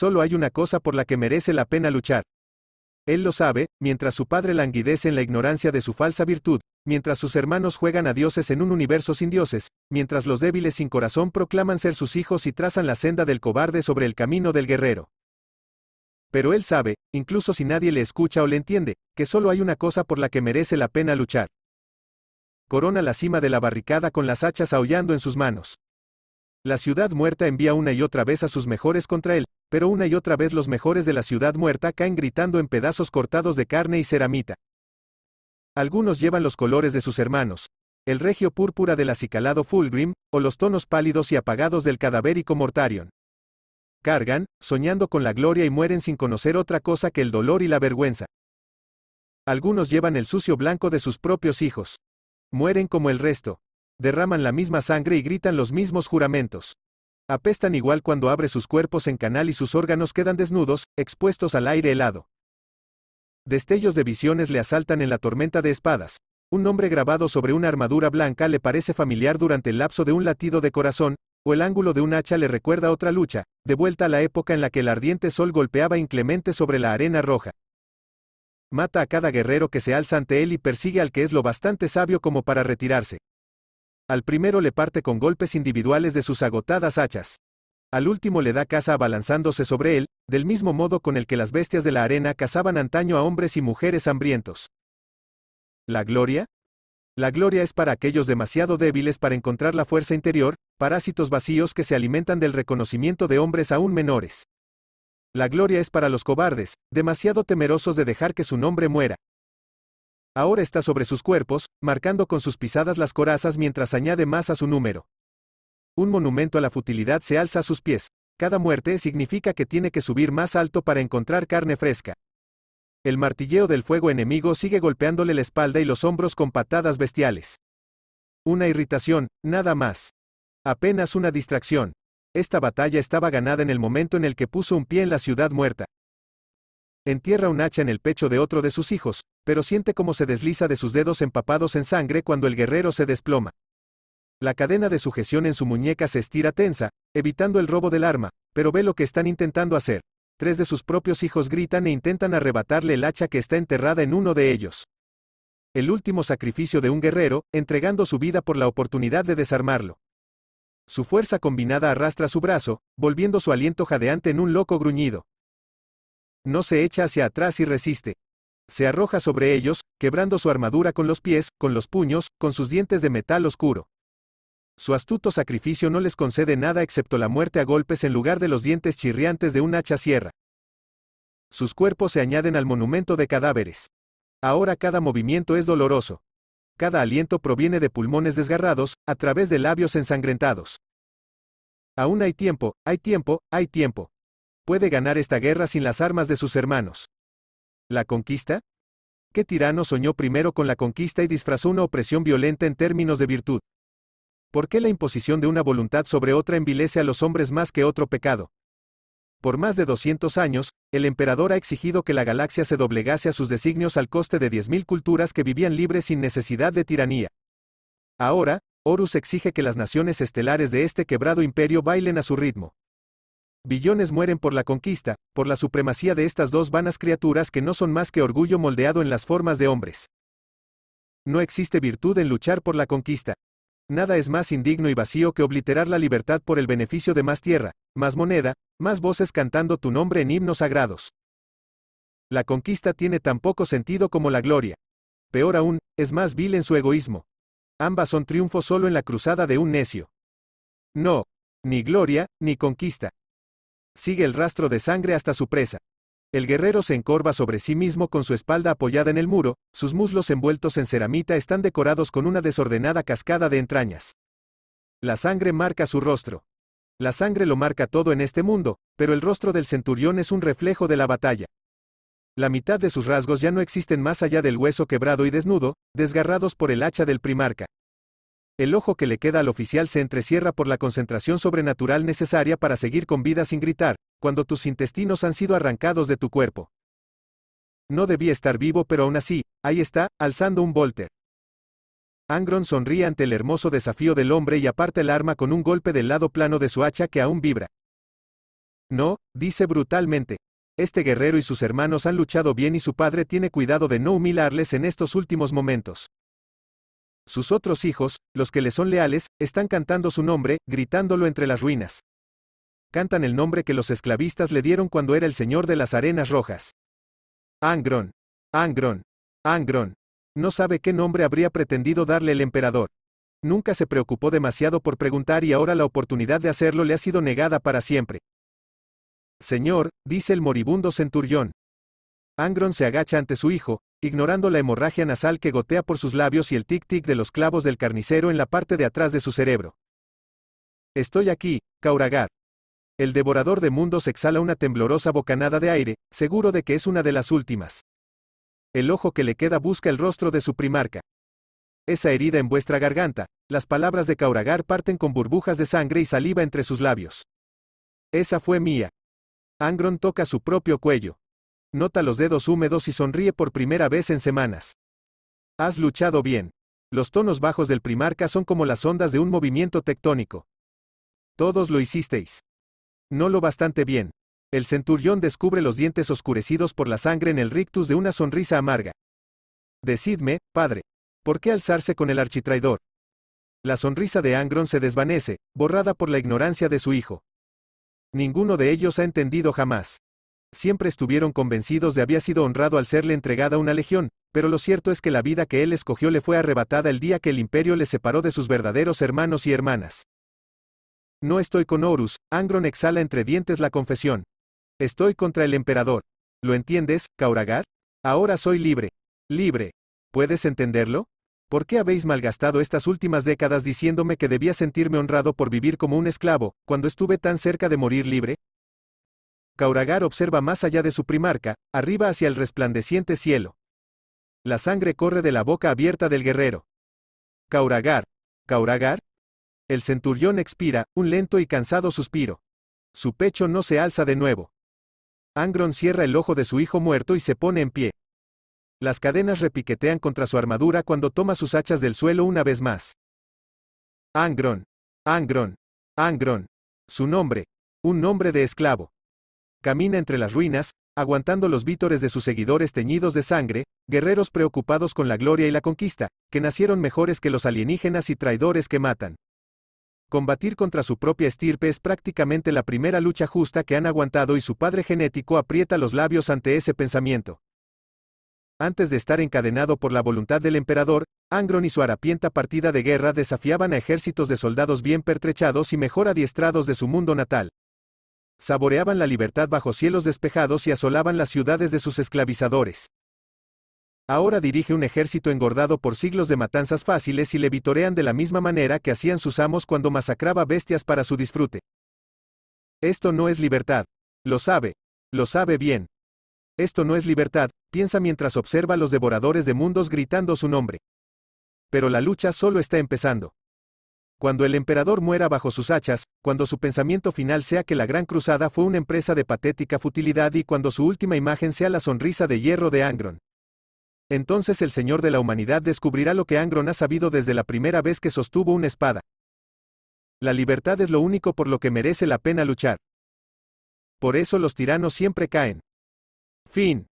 Solo hay una cosa por la que merece la pena luchar. Él lo sabe, mientras su padre languidece en la ignorancia de su falsa virtud, mientras sus hermanos juegan a dioses en un universo sin dioses, mientras los débiles sin corazón proclaman ser sus hijos y trazan la senda del cobarde sobre el camino del guerrero. Pero él sabe, incluso si nadie le escucha o le entiende, que solo hay una cosa por la que merece la pena luchar. Corona la cima de la barricada con las hachas aullando en sus manos. La ciudad muerta envía una y otra vez a sus mejores contra él, pero una y otra vez los mejores de la ciudad muerta caen gritando en pedazos cortados de carne y ceramita. Algunos llevan los colores de sus hermanos, el regio púrpura del acicalado Fulgrim, o los tonos pálidos y apagados del cadavérico Mortarion. Cargan, soñando con la gloria y mueren sin conocer otra cosa que el dolor y la vergüenza. Algunos llevan el sucio blanco de sus propios hijos. Mueren como el resto. Derraman la misma sangre y gritan los mismos juramentos. Apestan igual cuando abre sus cuerpos en canal y sus órganos quedan desnudos, expuestos al aire helado. Destellos de visiones le asaltan en la tormenta de espadas. Un nombre grabado sobre una armadura blanca le parece familiar durante el lapso de un latido de corazón, o el ángulo de un hacha le recuerda otra lucha, de vuelta a la época en la que el ardiente sol golpeaba inclemente sobre la arena roja. Mata a cada guerrero que se alza ante él y persigue al que es lo bastante sabio como para retirarse. Al primero le parte con golpes individuales de sus agotadas hachas. Al último le da caza abalanzándose sobre él, del mismo modo con el que las bestias de la arena cazaban antaño a hombres y mujeres hambrientos. ¿La gloria? La gloria es para aquellos demasiado débiles para encontrar la fuerza interior, parásitos vacíos que se alimentan del reconocimiento de hombres aún menores. La gloria es para los cobardes, demasiado temerosos de dejar que su nombre muera, ahora está sobre sus cuerpos, marcando con sus pisadas las corazas mientras añade más a su número. Un monumento a la futilidad se alza a sus pies. Cada muerte significa que tiene que subir más alto para encontrar carne fresca. El martilleo del fuego enemigo sigue golpeándole la espalda y los hombros con patadas bestiales. Una irritación, nada más. Apenas una distracción. Esta batalla estaba ganada en el momento en el que puso un pie en la ciudad muerta entierra un hacha en el pecho de otro de sus hijos, pero siente cómo se desliza de sus dedos empapados en sangre cuando el guerrero se desploma. La cadena de sujeción en su muñeca se estira tensa, evitando el robo del arma, pero ve lo que están intentando hacer. Tres de sus propios hijos gritan e intentan arrebatarle el hacha que está enterrada en uno de ellos. El último sacrificio de un guerrero, entregando su vida por la oportunidad de desarmarlo. Su fuerza combinada arrastra su brazo, volviendo su aliento jadeante en un loco gruñido no se echa hacia atrás y resiste. Se arroja sobre ellos, quebrando su armadura con los pies, con los puños, con sus dientes de metal oscuro. Su astuto sacrificio no les concede nada excepto la muerte a golpes en lugar de los dientes chirriantes de un hacha sierra. Sus cuerpos se añaden al monumento de cadáveres. Ahora cada movimiento es doloroso. Cada aliento proviene de pulmones desgarrados, a través de labios ensangrentados. Aún hay tiempo, hay tiempo, hay tiempo puede ganar esta guerra sin las armas de sus hermanos. ¿La conquista? ¿Qué tirano soñó primero con la conquista y disfrazó una opresión violenta en términos de virtud? ¿Por qué la imposición de una voluntad sobre otra envilece a los hombres más que otro pecado? Por más de 200 años, el emperador ha exigido que la galaxia se doblegase a sus designios al coste de 10.000 culturas que vivían libres sin necesidad de tiranía. Ahora, Horus exige que las naciones estelares de este quebrado imperio bailen a su ritmo. Billones mueren por la conquista, por la supremacía de estas dos vanas criaturas que no son más que orgullo moldeado en las formas de hombres. No existe virtud en luchar por la conquista. Nada es más indigno y vacío que obliterar la libertad por el beneficio de más tierra, más moneda, más voces cantando tu nombre en himnos sagrados. La conquista tiene tan poco sentido como la gloria. Peor aún, es más vil en su egoísmo. Ambas son triunfos solo en la cruzada de un necio. No, ni gloria, ni conquista. Sigue el rastro de sangre hasta su presa. El guerrero se encorva sobre sí mismo con su espalda apoyada en el muro, sus muslos envueltos en ceramita están decorados con una desordenada cascada de entrañas. La sangre marca su rostro. La sangre lo marca todo en este mundo, pero el rostro del centurión es un reflejo de la batalla. La mitad de sus rasgos ya no existen más allá del hueso quebrado y desnudo, desgarrados por el hacha del primarca. El ojo que le queda al oficial se entrecierra por la concentración sobrenatural necesaria para seguir con vida sin gritar, cuando tus intestinos han sido arrancados de tu cuerpo. No debía estar vivo, pero aún así, ahí está, alzando un volter. Angron sonríe ante el hermoso desafío del hombre y aparta el arma con un golpe del lado plano de su hacha que aún vibra. No, dice brutalmente. Este guerrero y sus hermanos han luchado bien y su padre tiene cuidado de no humilarles en estos últimos momentos. Sus otros hijos, los que le son leales, están cantando su nombre, gritándolo entre las ruinas. Cantan el nombre que los esclavistas le dieron cuando era el señor de las arenas rojas. Angron. Angron. Angron. No sabe qué nombre habría pretendido darle el emperador. Nunca se preocupó demasiado por preguntar y ahora la oportunidad de hacerlo le ha sido negada para siempre. Señor, dice el moribundo centurión. Angron se agacha ante su hijo, ignorando la hemorragia nasal que gotea por sus labios y el tic-tic de los clavos del carnicero en la parte de atrás de su cerebro. Estoy aquí, Cauragar. El devorador de mundos exhala una temblorosa bocanada de aire, seguro de que es una de las últimas. El ojo que le queda busca el rostro de su primarca. Esa herida en vuestra garganta, las palabras de Cauragar parten con burbujas de sangre y saliva entre sus labios. Esa fue mía. Angron toca su propio cuello. Nota los dedos húmedos y sonríe por primera vez en semanas. Has luchado bien. Los tonos bajos del Primarca son como las ondas de un movimiento tectónico. Todos lo hicisteis. No lo bastante bien. El centurión descubre los dientes oscurecidos por la sangre en el rictus de una sonrisa amarga. Decidme, padre, ¿por qué alzarse con el architraidor? La sonrisa de Angron se desvanece, borrada por la ignorancia de su hijo. Ninguno de ellos ha entendido jamás siempre estuvieron convencidos de había sido honrado al serle entregada una legión, pero lo cierto es que la vida que él escogió le fue arrebatada el día que el imperio le separó de sus verdaderos hermanos y hermanas. No estoy con Horus, Angron exhala entre dientes la confesión. Estoy contra el emperador. ¿Lo entiendes, Kauragar? Ahora soy libre. Libre. ¿Puedes entenderlo? ¿Por qué habéis malgastado estas últimas décadas diciéndome que debía sentirme honrado por vivir como un esclavo, cuando estuve tan cerca de morir libre? Kauragar observa más allá de su primarca, arriba hacia el resplandeciente cielo. La sangre corre de la boca abierta del guerrero. Kauragar. ¿Kauragar? El centurión expira, un lento y cansado suspiro. Su pecho no se alza de nuevo. Angron cierra el ojo de su hijo muerto y se pone en pie. Las cadenas repiquetean contra su armadura cuando toma sus hachas del suelo una vez más. Angron. Angron. Angron. Su nombre. Un nombre de esclavo. Camina entre las ruinas, aguantando los vítores de sus seguidores teñidos de sangre, guerreros preocupados con la gloria y la conquista, que nacieron mejores que los alienígenas y traidores que matan. Combatir contra su propia estirpe es prácticamente la primera lucha justa que han aguantado y su padre genético aprieta los labios ante ese pensamiento. Antes de estar encadenado por la voluntad del emperador, Angron y su harapienta partida de guerra desafiaban a ejércitos de soldados bien pertrechados y mejor adiestrados de su mundo natal, Saboreaban la libertad bajo cielos despejados y asolaban las ciudades de sus esclavizadores. Ahora dirige un ejército engordado por siglos de matanzas fáciles y le vitorean de la misma manera que hacían sus amos cuando masacraba bestias para su disfrute. Esto no es libertad. Lo sabe. Lo sabe bien. Esto no es libertad, piensa mientras observa a los devoradores de mundos gritando su nombre. Pero la lucha solo está empezando. Cuando el emperador muera bajo sus hachas, cuando su pensamiento final sea que la Gran Cruzada fue una empresa de patética futilidad y cuando su última imagen sea la sonrisa de hierro de Angron. Entonces el Señor de la Humanidad descubrirá lo que Angron ha sabido desde la primera vez que sostuvo una espada. La libertad es lo único por lo que merece la pena luchar. Por eso los tiranos siempre caen. Fin.